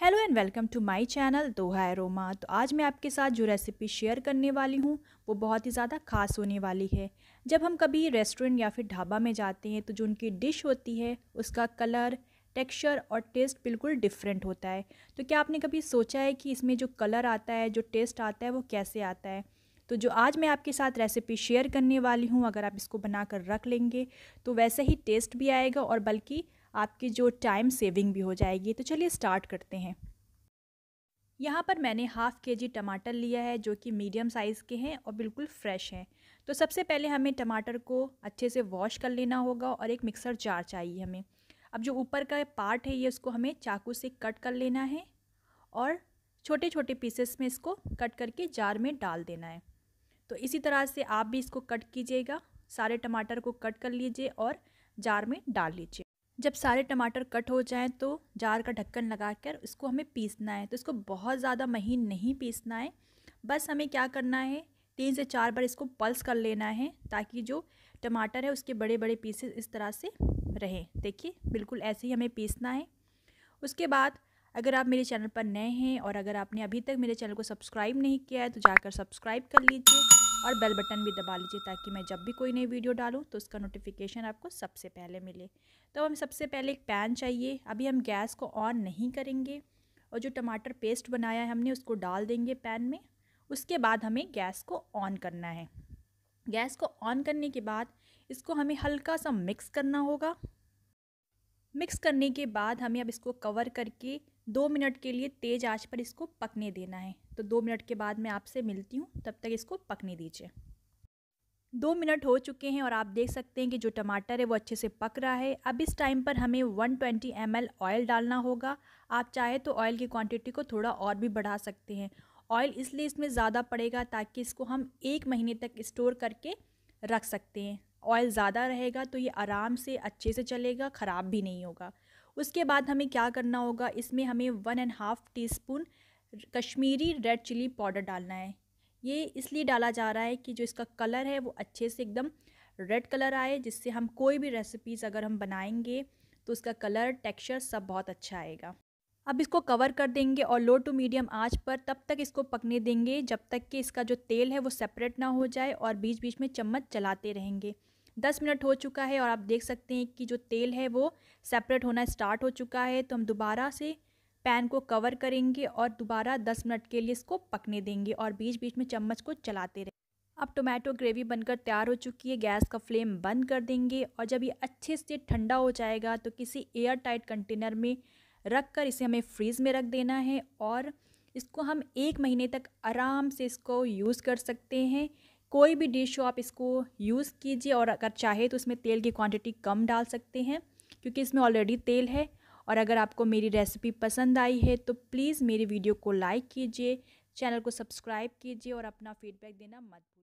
hello and welcome to my channel Doha Aroma तो आज मैं आपके साथ जो रेसिपी शेयर करने वाली हूँ वो बहुत ही ज़्यादा खास होने वाली है जब हम कभी रेस्टोरेंट या फिर ढाबा में जाते हैं तो जो उनकी डिश होती है उसका कलर टेक्सचर और टेस्ट बिल्कुल डिफरेंट होता है तो क्या आपने कभी सोचा है कि इसमें जो कलर आता है जो टेस्ट आता है वो कैसे आता है तो जो आज मैं आपके साथ रेसिपी शेयर करने वाली हूँ अगर आप इसको बनाकर रख लेंगे तो वैसे ही टेस्ट भी आएगा और बल्कि आपकी जो टाइम सेविंग भी हो जाएगी तो चलिए स्टार्ट करते हैं यहाँ पर मैंने हाफ़ के जी टमाटर लिया है जो कि मीडियम साइज़ के हैं और बिल्कुल फ्रेश हैं तो सबसे पहले हमें टमाटर को अच्छे से वॉश कर लेना होगा और एक मिक्सर जार चाहिए हमें अब जो ऊपर का पार्ट है ये उसको हमें चाकू से कट कर लेना है और छोटे छोटे पीसेस में इसको कट करके जार में डाल देना है तो इसी तरह से आप भी इसको कट कीजिएगा सारे टमाटर को कट कर लीजिए और जार में डाल लीजिए जब सारे टमाटर कट हो जाएं तो जार का ढक्कन लगाकर इसको हमें पीसना है तो इसको बहुत ज़्यादा महीन नहीं पीसना है बस हमें क्या करना है तीन से चार बार इसको पल्स कर लेना है ताकि जो टमाटर है उसके बड़े बड़े पीसेस इस तरह से रहें देखिए बिल्कुल ऐसे ही हमें पीसना है उसके बाद अगर आप मेरे चैनल पर नए हैं और अगर आपने अभी तक मेरे चैनल को सब्सक्राइब नहीं किया है तो जाकर सब्सक्राइब कर लीजिए और बेल बटन भी दबा लीजिए ताकि मैं जब भी कोई नई वीडियो डालूँ तो उसका नोटिफिकेशन आपको सबसे पहले मिले तो हमें सबसे पहले एक पैन चाहिए अभी हम गैस को ऑन नहीं करेंगे और जो टमाटर पेस्ट बनाया है हमने उसको डाल देंगे पैन में उसके बाद हमें गैस को ऑन करना है गैस को ऑन करने के बाद इसको हमें हल्का सा मिक्स करना होगा मिक्स करने के बाद हमें अब इसको कवर करके दो मिनट के लिए तेज़ आंच पर इसको पकने देना है तो दो मिनट के बाद मैं आपसे मिलती हूँ तब तक इसको पकने दीजिए दो मिनट हो चुके हैं और आप देख सकते हैं कि जो टमाटर है वो अच्छे से पक रहा है अब इस टाइम पर हमें 120 ट्वेंटी ऑयल डालना होगा आप चाहे तो ऑयल की क्वांटिटी को थोड़ा और भी बढ़ा सकते हैं ऑयल इसलिए इसमें ज़्यादा पड़ेगा ताकि इसको हम एक महीने तक स्टोर करके रख सकते हैं ऑयल ज़्यादा रहेगा तो ये आराम से अच्छे से चलेगा ख़राब भी नहीं होगा उसके बाद हमें क्या करना होगा इसमें हमें one and half teaspoon Kashmiri red chilli powder डालना है ये इसलिए डाला जा रहा है कि जो इसका कलर है वो अच्छे से एकदम रेड कलर आए जिससे हम कोई भी रेसिपीज़ अगर हम बनाएंगे तो उसका कलर टेक्सचर सब बहुत अच्छा आएगा अब इसको कवर कर देंगे और लो टू मीडियम आंच पर तब तक इसको पकने देंगे जब तक कि इसका जो तेल है वो सेपरेट ना हो जाए और बीच बीच में चम्मच चलाते रहेंगे दस मिनट हो चुका है और आप देख सकते हैं कि जो तेल है वो सेपरेट होना स्टार्ट हो चुका है तो हम दोबारा से पैन को कवर करेंगे और दोबारा दस मिनट के लिए इसको पकने देंगे और बीच बीच में चम्मच को चलाते रहें अब टोमेटो ग्रेवी बनकर तैयार हो चुकी है गैस का फ्लेम बंद कर देंगे और जब ये अच्छे से ठंडा हो जाएगा तो किसी एयर टाइट कंटेनर में रख कर इसे हमें फ्रीज़ में रख देना है और इसको हम एक महीने तक आराम से इसको यूज़ कर सकते हैं कोई भी डिश हो आप इसको यूज़ कीजिए और अगर चाहे तो इसमें तेल की क्वांटिटी कम डाल सकते हैं क्योंकि इसमें ऑलरेडी तेल है और अगर आपको मेरी रेसिपी पसंद आई है तो प्लीज़ मेरी वीडियो को लाइक कीजिए चैनल को सब्सक्राइब कीजिए और अपना फीडबैक देना मत भूलिए